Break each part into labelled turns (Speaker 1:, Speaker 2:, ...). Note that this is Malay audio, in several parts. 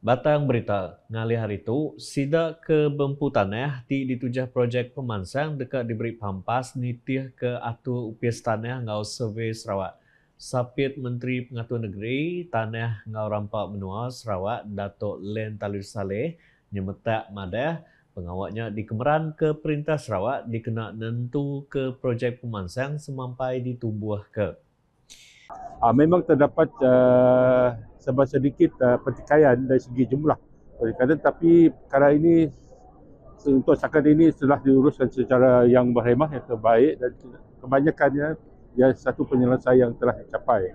Speaker 1: Batang berita, ngali hari itu, sida kebemputan bempu tanah di ditujah projek pemansang dekat diberi pampas nitih ke atu upis tanah ngau survei Sarawak. Sapit Menteri Pengatur Negeri Tanah Ngau Rampak Menua Sarawak Datuk Len Talir Saleh nyemetak madah pengawaknya dikemeran ke Perintah Sarawak dikena nentu ke projek pemansang semampai ditumbuh ke.
Speaker 2: Ah, memang terdapat uh, sebab sedikit uh, pertikaian dari segi jumlah. Oleh kata tapi perkara ini untuk setakat ini telah diuruskan secara yang berhemah yang terbaik dan kebanyakannya ia satu penyelesaian yang telah dicapai.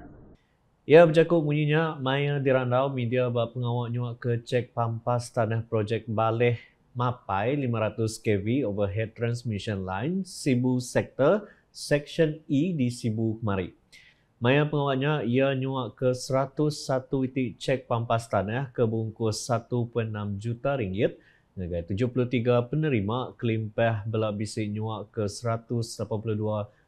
Speaker 1: Ya, bercakap bunyinya, Maya Dirandau, media bapak pengawak nyuak ke cek pampas tanah projek Baleh Mapai 500 kV overhead transmission line Sibu Sector Section E di Sibu Mari. Maya pengawalnya ia nyuak ke 101 itik cek pampastan ya, ke bungkus 1.6 juta ringgit. Negai 73 penerima kelimpah belak bisik nyuak ke 182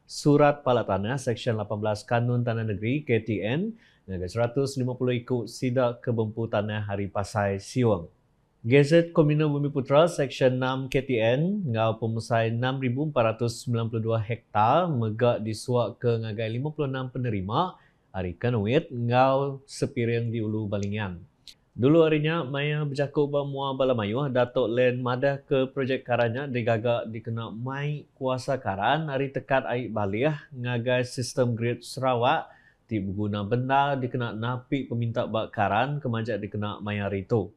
Speaker 1: surat palat tanah eh, Seksyen 18 Kanun Tanah Negeri KTN. Negai 150 ikut sidak kebempu tanah eh, Hari Pasai Siwang. Gazet Komuna Bumi Putra Seksyen 6 KTN ngau pemusai 6,492 hektar megak disuak ke ngagai 56 penerima hari kanuit ngau sepiring di Ulu Balingan. Dulu harinya, Maya bercakap bahawa Mua Balamayuh, Datuk Len Madah ke projek karanya digagak dikena mai kuasa karan hari tekat air baliah ngagai sistem grid Sarawak tiap guna benda dikena napi peminta bak karan kemajak dikena Maya Rito. itu.